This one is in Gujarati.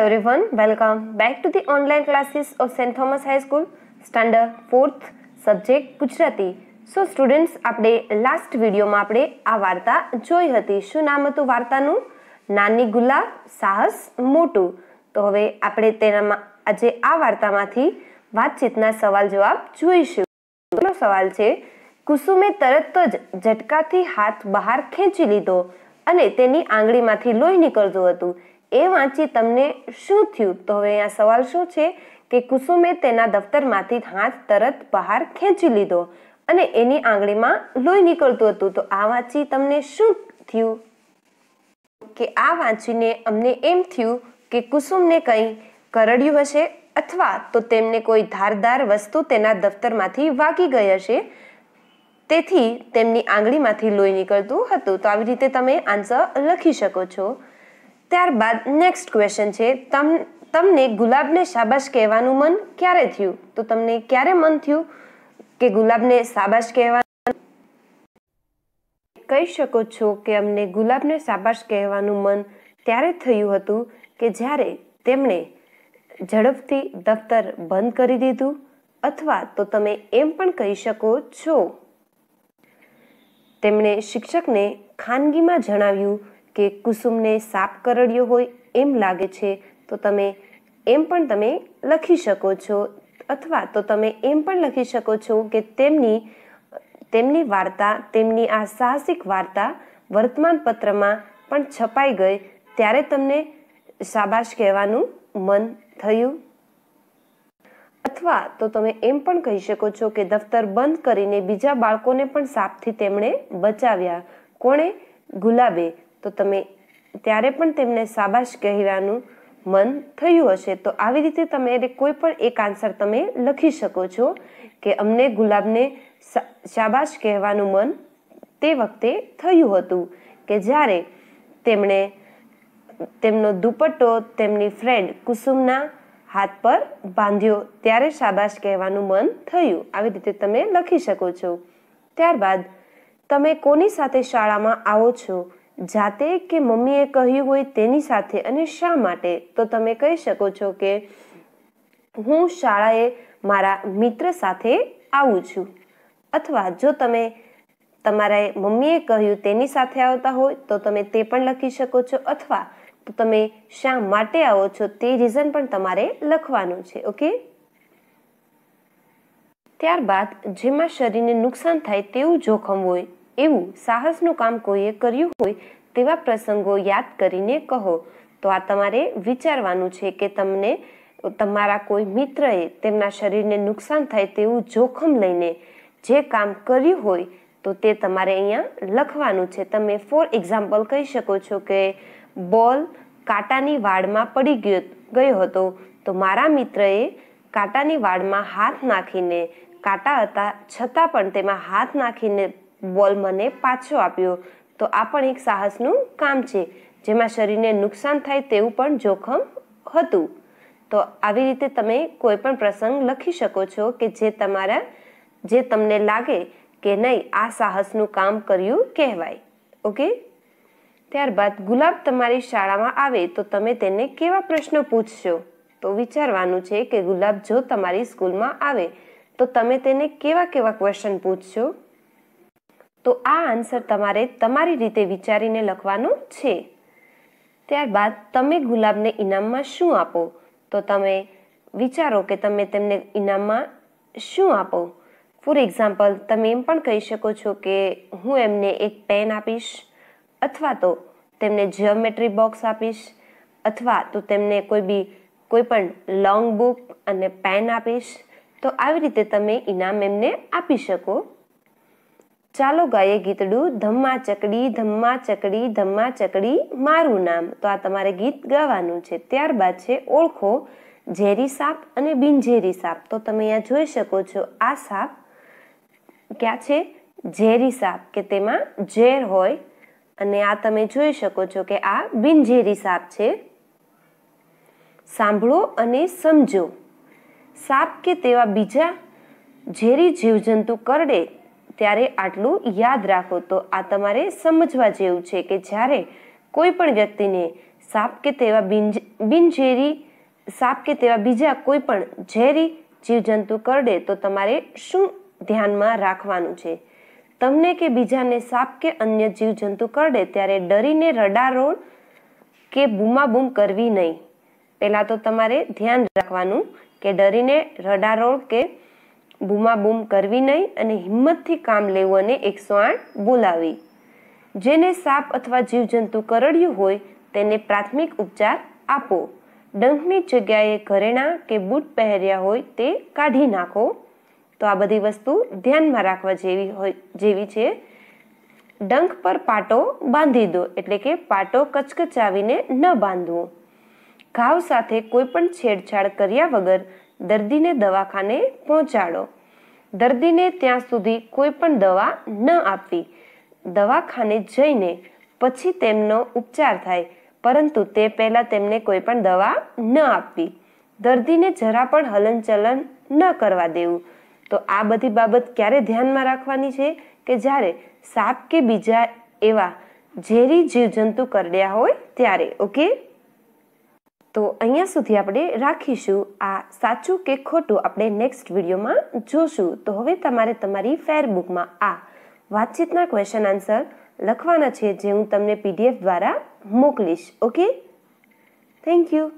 Hello welcome back to to the classes of of St. Thomas High School, standard 4th, so students આપણે લાસ્ટ વિડીયોમાં આપણે આ વાર્તા જોઈ હતી શું નામ હતું વાર્તાનું નાની ગુલાબ સાહસ મોટું તો હવે આપણે તેનામાં આજે આ વાર્તામાંથી વાતચીતના સવાલ જવાબ જોઈશું પહેલો સવાલ છે કુસુમે તરત જ ઝટકાથી હાથ બહાર ખેંચી લીધો અને તેની આંગળીમાંથી લોહી નીકળતું હતું એ વાંચી તમને શું થયું તો હવે અહીંયા સવાલ શું છે કે કુસુમે તેના દફતરમાંથી હાથ તરત બહાર ખેંચી લીધો અને એની આંગળીમાં લોહી નીકળતું હતું તો આ વાંચી તમને શું થયું કે આ વાંચીને અમને એમ થયું કે કુસુમને કંઈ કરડ્યું હશે અથવા તો તેમને કોઈ ધારદાર વસ્તુ તેના દફતરમાંથી વાગી ગઈ હશે તેથી તેમની આંગળીમાંથી લોહી નીકળતું હતું તો આવી રીતે તમે આન્સર લખી શકો છો ત્યારબાદ નેક્સ્ટ ક્વેશ્ચન છે તમ તમને ગુલાબને શાબાશ કહેવાનું મન ક્યારે થયું તો તમને ક્યારે મન થયું કે ગુલાબને શાબાશ કહેવાનું કહી શકો છો કે અમને ગુલાબને શાબાશ કહેવાનું મન ત્યારે થયું હતું કે જ્યારે તેમણે ઝડપથી દફતર બંધ કરી દીધું અથવા તો તમે એમ પણ કહી શકો છો તેમણે શિક્ષકને ખાનગીમાં જણાવ્યું કે કુસુમને સાપ કરડ્યો હોય એમ લાગે છે તો તમે એમ પણ તમે લખી શકો છો અથવા તો તમે એમ પણ લખી શકો છો કે તેમની તેમની વાર્તા તેમની આ સાહસિક વાર્તા વર્તમાન પત્રમાં પણ છપાઈ ગઈ ત્યારે તમને શાબાશ કહેવાનું મન થયું અથવા તો તમે એમ પણ કહી શકો છો કે દફતર બંધ કરીને બીજા બાળકોને પણ સાપથી તેમણે બચાવ્યા કોણે ગુલાબે તો તમે ત્યારે પણ તેમને સાબાશ કહેવાનું મન થયું હશે તો આવી રીતે તમે કોઈ પણ એક આન્સર તમે લખી શકો છો કે અમને ગુલાબને શાબાશ કહેવાનું મન તે વખતે થયું હતું કે જ્યારે તેમણે તેમનો દુપટ્ટો તેમની ફ્રેન્ડ કુસુમના હાથ પર બાંધ્યો ત્યારે શાબાશ કહેવાનું મન થયું આવી રીતે તમે લખી શકો છો ત્યારબાદ તમે કોની સાથે શાળામાં આવો છો જાતે કે મમ્મીએ કહ્યું હોય તેની સાથે અને શા માટે તો તમે કહી શકો છો કે હું શાળાએ મારા મિત્ર સાથે આવું છું અથવા જો તમે તમારા મમ્મીએ કહ્યું તેની સાથે આવતા હોય તો તમે તે પણ લખી શકો છો અથવા તો તમે શા માટે આવો છો તે રીઝન પણ તમારે લખવાનું છે ઓકે ત્યારબાદ જેમાં શરીરને નુકસાન થાય તેવું જોખમ હોય એવું સાહસનું કામ કોઈએ કર્યું હોય તેવા પ્રસંગો યાદ કરીને કહો તો આ તમારે વિચારવાનું છે કે તમને તમારા કોઈ મિત્રએ તેમના શરીરને નુકસાન થાય તેવું જોખમ લઈને જે કામ કર્યું હોય તો તે તમારે અહીંયા લખવાનું છે તમે ફોર એક્ઝામ્પલ કહી શકો છો કે બોલ કાંટાની વાડમાં પડી ગયો ગયો હતો તો મારા મિત્રએ કાંટાની વાડમાં હાથ નાખીને કાંટા હતા છતાં પણ તેમાં હાથ નાખીને બોલ મને પાછો આપ્યો તો આ પણ એક સાહસનું કામ છે જેમાં શરીરને નુકસાન થાય તેવું પણ જોખમ હતું તો આવી રીતે તમે કોઈ પણ પ્રસંગ લખી શકો છો કે જે તમારા જે તમને લાગે કે નહીં આ સાહસનું કામ કર્યું કહેવાય ઓકે ત્યારબાદ ગુલાબ તમારી શાળામાં આવે તો તમે તેને કેવા પ્રશ્નો પૂછશો તો વિચારવાનું છે કે ગુલાબ જો તમારી સ્કૂલમાં આવે તો તમે તેને કેવા કેવા ક્વેશ્ચન પૂછશો તો આ આન્સર તમારે તમારી રીતે વિચારીને લખવાનો છે ત્યારબાદ તમે ગુલાબને ઇનામમાં શું આપો તો તમે વિચારો કે તમે તેમને ઇનામમાં શું આપો ફોર એક્ઝામ્પલ તમે એમ પણ કહી શકો છો કે હું એમને એક પેન આપીશ અથવા તો તેમને જીઓમેટ્રી બોક્સ આપીશ અથવા તો તેમને કોઈ બી કોઈ પણ લોંગ બુક અને પેન આપીશ તો આવી રીતે તમે ઇનામ એમને આપી શકો ચાલો ગાઈએ ગીતડું ધમ્મા ચકડી ધમ્મા ચકડી ધમ્મા ચકડી મારું નામ તો આ તમારે ગીત ગાવાનું છે ત્યારબાદ છે ઓળખો ઝેરી સાપ અને બિનઝેરી સાપ તો તમે અહીંયા જોઈ શકો છો આ સાપ ક્યાં છે ઝેરી સાપ કે તેમાં ઝેર હોય અને આ તમે જોઈ શકો છો કે આ બિનઝેરી સાપ છે સાંભળો અને સમજો સાપ કે તેવા બીજા ઝેરી જીવજંતુ કરડે ત્યારે આટલું યાદ રાખો તો આ તમારે સમજવા જેવું છે કે જ્યારે કોઈ પણ વ્યક્તિને સાપ કે તેવા બિનઝેરી સાપ કે તેવા બીજા કોઈ પણ ઝેરી જીવજંતુ કરડે તો તમારે શું ધ્યાનમાં રાખવાનું છે તમને કે બીજાને સાપ કે અન્ય જીવજંતુ કરડે ત્યારે ડરીને રડારોળ કે બૂમાબૂમ કરવી નહીં પહેલાં તો તમારે ધ્યાન રાખવાનું કે ડરીને રડારોળ કે બૂમાબૂમ કરવી નહીં અને હિંમતથી કામ લેવું અને એકસો આઠ બોલાવી જેને સાપ અથવા જીવજંતુ કરડ્યું હોય તેને પ્રાથમિક ઉપચાર આપો ડંખની જગ્યાએ ઘરેણા કે બૂટ પહેર્યા હોય તે કાઢી નાખો તો આ બધી વસ્તુ ધ્યાનમાં રાખવા જેવી હોય જેવી છે ડંખ પર પાટો બાંધી દો એટલે કે પાટો કચકચાવીને ન બાંધવો ઘાવ સાથે કોઈપણ છેડછાડ કર્યા વગર દર્દીને દવાખાને પહોંચાડો દર્દીને ત્યાં સુધી કોઈ પણ દવા ન આપવી દવાખાને જઈને પછી તેમનો ઉપચાર થાય પરંતુ તે પહેલાં તેમને કોઈ પણ દવા ન આપવી દર્દીને જરા પણ હલનચલન ન કરવા દેવું તો આ બધી બાબત ક્યારે ધ્યાનમાં રાખવાની છે કે જ્યારે સાપ કે બીજા એવા ઝેરી જીવજંતુ કરડ્યા હોય ત્યારે ઓકે તો અહીંયા સુધી આપણે રાખીશું આ સાચું કે ખોટું આપણે નેક્સ્ટ વિડીયોમાં જોશું તો હવે તમારે તમારી ફેરબુકમાં આ વાતચીતના ક્વેશ્ચન આન્સર લખવાના છે જે હું તમને પીડીએફ દ્વારા મોકલીશ ઓકે થેન્ક યુ